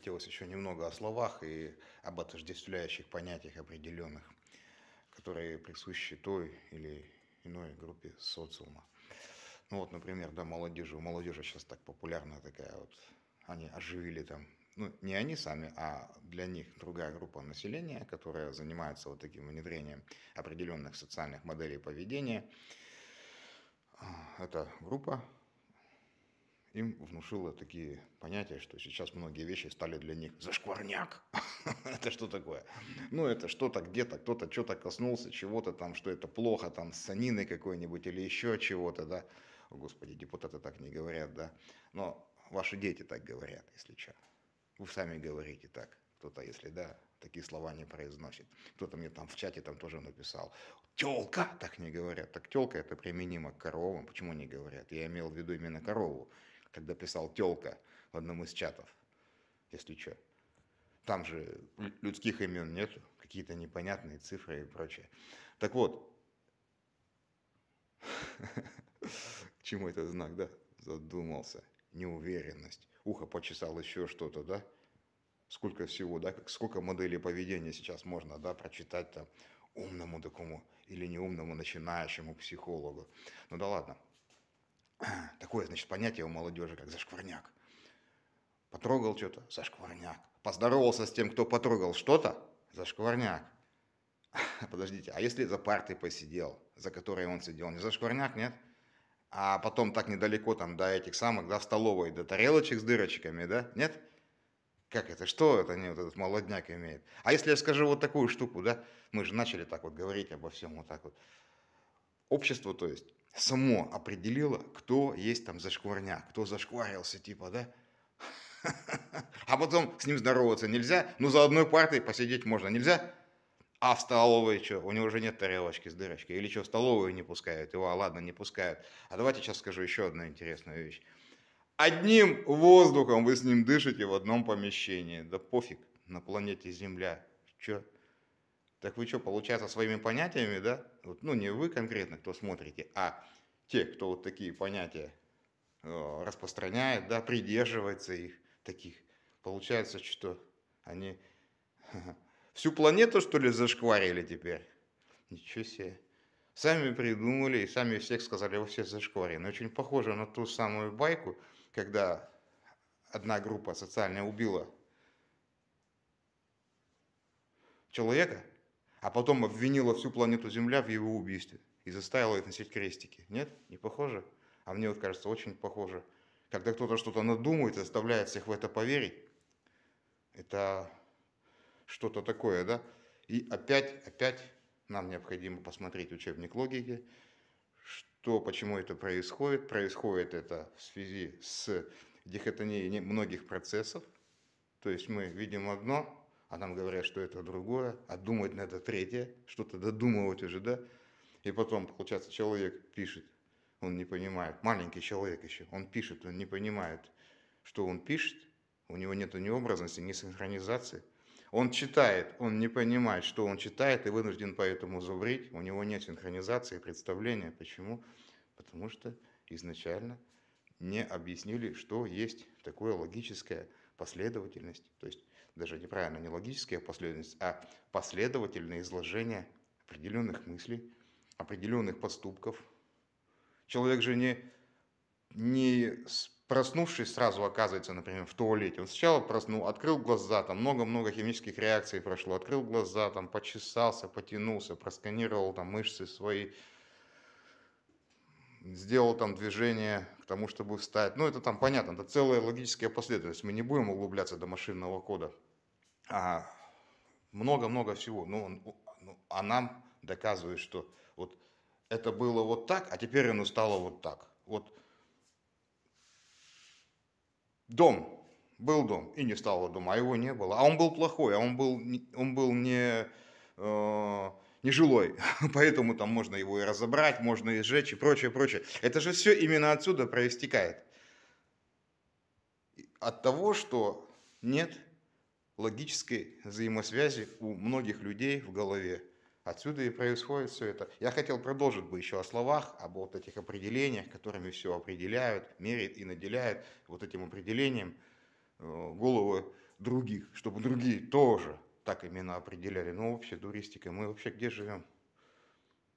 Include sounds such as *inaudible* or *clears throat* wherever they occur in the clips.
хотелось еще немного о словах и об отождествляющих понятиях определенных, которые присущи той или иной группе социума. Ну вот, например, да, молодежи. У молодежи сейчас так популярна такая вот. Они оживили там, ну, не они сами, а для них другая группа населения, которая занимается вот таким внедрением определенных социальных моделей поведения. А, это группа им внушило такие понятия, что сейчас многие вещи стали для них зашкварняк. *laughs* это что такое? Ну, это что-то где-то, кто-то что-то коснулся чего-то там, что это плохо, там, санины какой-нибудь или еще чего-то, да. О, Господи, депутаты так не говорят, да. Но ваши дети так говорят, если что. Вы сами говорите так. Кто-то, если да, такие слова не произносит. Кто-то мне там в чате там тоже написал. Телка! Так не говорят. Так телка это применимо к коровам. Почему не говорят? Я имел в виду именно корову когда писал «телка» в одном из чатов, если что. Там же людских имен нет, какие-то непонятные цифры и прочее. Так вот, *laughs* к чему этот знак, да? Задумался. Неуверенность. Ухо почесал еще что-то, да? Сколько всего, да? Сколько моделей поведения сейчас можно, да, прочитать там умному такому или неумному начинающему психологу. Ну да ладно, *clears throat* такое, значит, понятие у молодежи, как зашкварняк. Потрогал что-то, зашкварняк. Поздоровался с тем, кто потрогал что-то, зашкварняк. *laughs* Подождите, а если за партой посидел, за которой он сидел, не зашкварняк, нет? А потом так недалеко там до этих самых, до столовой, до тарелочек с дырочками, да, нет? Как это, что это Не вот этот молодняк имеет? А если я скажу вот такую штуку, да? Мы же начали так вот говорить обо всем вот так вот общество, то есть, само определило, кто есть там зашкварня, кто зашкварился, типа, да? *laughs* А потом с ним здороваться нельзя, но ну, за одной партой посидеть можно, нельзя? А в столовой что? У него уже нет тарелочки с дырочкой. Или что, в столовую не пускают? Его, а, ладно, не пускают. А давайте сейчас скажу еще одну интересную вещь. Одним воздухом вы с ним дышите в одном помещении. Да пофиг, на планете Земля. Что? Так вы что, получается, своими понятиями, да? Вот, ну, не вы конкретно, кто смотрите, а те, кто вот такие понятия э, распространяет, да, придерживается их таких. Получается, что они *laughs* всю планету, что ли, зашкварили теперь? Ничего себе. Сами придумали и сами всех сказали, вы все зашкварены. Очень похоже на ту самую байку, когда одна группа социальная убила человека, а потом обвинила всю планету Земля в его убийстве и заставила их носить крестики. Нет? Не похоже? А мне вот кажется, очень похоже. Когда кто-то что-то надумает и заставляет всех в это поверить, это что-то такое, да? И опять, опять нам необходимо посмотреть учебник логики, что, почему это происходит. Происходит это в связи с дихотомией многих процессов. То есть мы видим одно, а нам говорят, что это другое, а думать надо третье, что-то додумывать уже, да? И потом, получается, человек пишет, он не понимает, маленький человек еще, он пишет, он не понимает, что он пишет, у него нет ни образности, ни синхронизации. Он читает, он не понимает, что он читает, и вынужден поэтому зубрить. У него нет синхронизации, представления. Почему? Потому что изначально не объяснили, что есть такое логическая последовательность. То есть даже неправильно, не логическая последовательность, а последовательное изложение определенных мыслей, определенных поступков. Человек же не, не проснувшись, сразу оказывается, например, в туалете. Он сначала проснул, открыл глаза, там много-много химических реакций прошло, открыл глаза, там почесался, потянулся, просканировал там мышцы свои, сделал там движение к тому, чтобы встать. Ну, это там понятно, это целая логическая последовательность. Мы не будем углубляться до машинного кода. А много-много всего. Ну, ну, а нам доказывает, что вот это было вот так, а теперь оно стало вот так. Вот дом, был дом, и не стало дома, а его не было. А он был плохой, а он был, он был не... Э, нежилой, *laughs* поэтому там можно его и разобрать, можно и сжечь и прочее, прочее. Это же все именно отсюда проистекает. От того, что нет логической взаимосвязи у многих людей в голове. Отсюда и происходит все это. Я хотел продолжить бы еще о словах, об вот этих определениях, которыми все определяют, меряют и наделяют вот этим определением э, головы других, чтобы другие тоже так именно определяли. Но ну, вообще туристика. мы вообще где живем?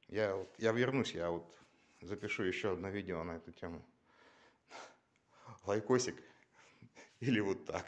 Я, вот, я вернусь, я вот запишу еще одно видео на эту тему. Лайкосик. Или вот так.